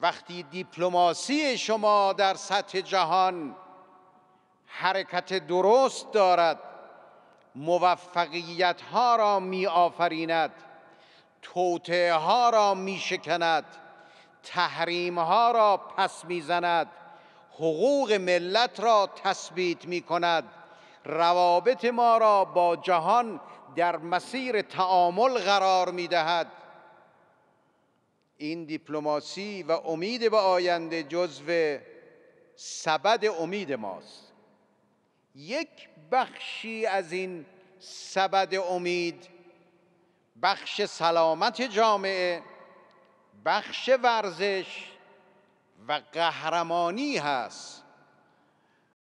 وقتی دیپلماسی شما در سطح جهان حرکت درست دارد موفقیت ها را می آفریند ها را می شکند تحریم ها را پس می زند حقوق ملت را تثبیت می کند روابط ما را با جهان در مسیر تعامل قرار می دهد این دیپلماسی و امید به آینده جزو سبد امید ماست یک بخشی از این سبد امید بخش سلامت جامعه بخش ورزش و قهرمانی هست